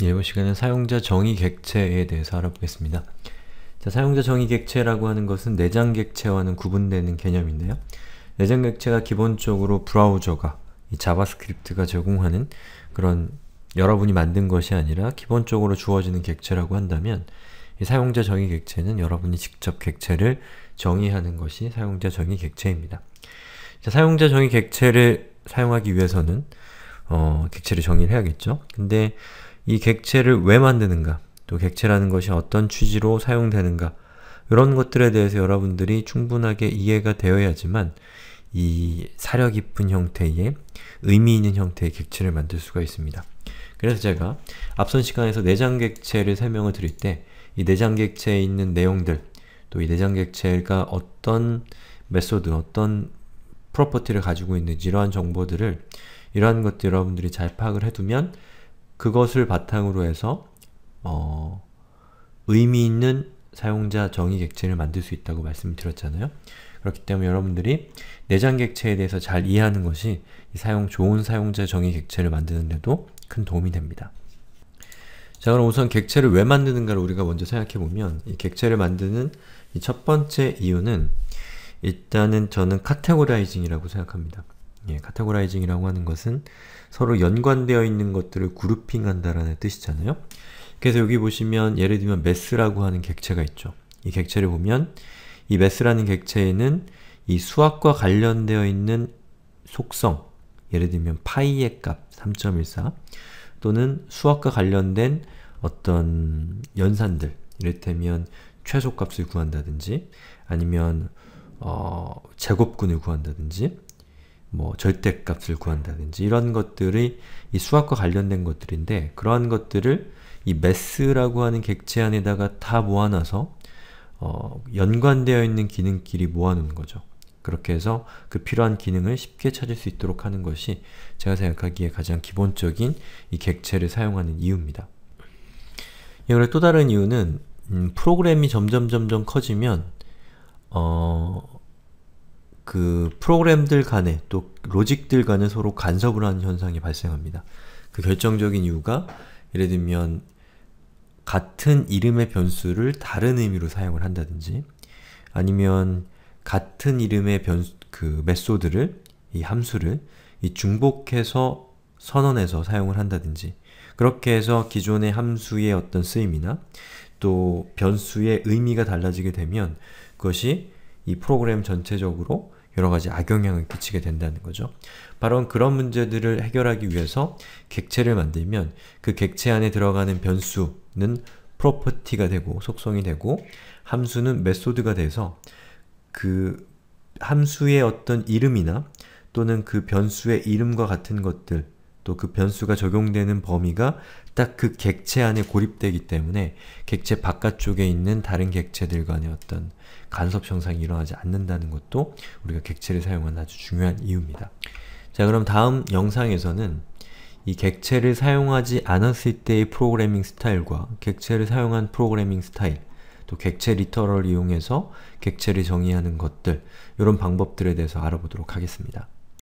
예, 이번 시간은 사용자 정의 객체에 대해서 알아보겠습니다. 자, 사용자 정의 객체라고 하는 것은 내장 객체와는 구분되는 개념인데요. 내장 객체가 기본적으로 브라우저가, 자바스크립트가 제공하는 그런 여러분이 만든 것이 아니라 기본적으로 주어지는 객체라고 한다면 사용자 정의 객체는 여러분이 직접 객체를 정의하는 것이 사용자 정의 객체입니다. 자, 사용자 정의 객체를 사용하기 위해서는 어, 객체를 정의를 해야겠죠. 근데 이 객체를 왜 만드는가, 또 객체라는 것이 어떤 취지로 사용되는가 이런 것들에 대해서 여러분들이 충분하게 이해가 되어야지만 이 사려 깊은 형태의 의미 있는 형태의 객체를 만들 수가 있습니다. 그래서 제가 앞선 시간에서 내장객체를 설명을 드릴 때 이 내장객체에 있는 내용들 또 이 내장객체가 어떤 메소드, 어떤 프로퍼티를 가지고 있는지 이러한 정보들을 이러한 것들 여러분들이 잘 파악을 해두면 그것을 바탕으로 해서 어, 의미 있는 사용자 정의 객체를 만들 수 있다고 말씀드렸잖아요. 그렇기 때문에 여러분들이 내장 객체에 대해서 잘 이해하는 것이 사용 좋은 사용자 정의 객체를 만드는데도 큰 도움이 됩니다. 자 그럼 우선 객체를 왜 만드는가를 우리가 먼저 생각해보면 이 객체를 만드는 이 첫 번째 이유는 일단은 저는 카테고라이징이라고 생각합니다. 예, 카테고라이징이라고 하는 것은 서로 연관되어 있는 것들을 그룹핑한다라는 뜻이잖아요. 그래서 여기 보시면 예를 들면 메스라고 하는 객체가 있죠. 이 객체를 보면 이 메스라는 객체에는 이 수학과 관련되어 있는 속성, 예를 들면 파이의 값 3.14 또는 수학과 관련된 어떤 연산들, 이를테면 최소값을 구한다든지 아니면 어, 제곱근을 구한다든지 뭐 절대값을 구한다든지 이런 것들이 이 수학과 관련된 것들인데 그러한 것들을 이 매스라고 하는 객체 안에다가 다 모아놔서 어, 연관되어 있는 기능끼리 모아놓은 거죠. 그렇게 해서 그 필요한 기능을 쉽게 찾을 수 있도록 하는 것이 제가 생각하기에 가장 기본적인 이 객체를 사용하는 이유입니다. 이걸 예, 또 다른 이유는 음, 프로그램이 점점점점 커지면 어, 그 프로그램들 간에 또 로직들 간에 서로 간섭을 하는 현상이 발생합니다. 그 결정적인 이유가 예를 들면 같은 이름의 변수를 다른 의미로 사용을 한다든지 아니면 같은 이름의 변수, 그 메소드를 이 함수를 이 중복해서 선언해서 사용을 한다든지 그렇게 해서 기존의 함수의 어떤 쓰임이나 또 변수의 의미가 달라지게 되면 그것이 이 프로그램 전체적으로 여러가지 악영향을 끼치게 된다는 거죠. 바로 그런 문제들을 해결하기 위해서 객체를 만들면 그 객체 안에 들어가는 변수는 프로퍼티가 되고 속성이 되고 함수는 메소드가 돼서 그 함수의 어떤 이름이나 또는 그 변수의 이름과 같은 것들 또그 변수가 적용되는 범위가 딱 그 객체 안에 고립되기 때문에 객체 바깥쪽에 있는 다른 객체들 간의 어떤 간섭 현상이 일어나지 않는다는 것도 우리가 객체를 사용하는 아주 중요한 이유입니다. 자 그럼 다음 영상에서는 이 객체를 사용하지 않았을 때의 프로그래밍 스타일과 객체를 사용한 프로그래밍 스타일 또 객체 리터럴을 이용해서 객체를 정의하는 것들 이런 방법들에 대해서 알아보도록 하겠습니다.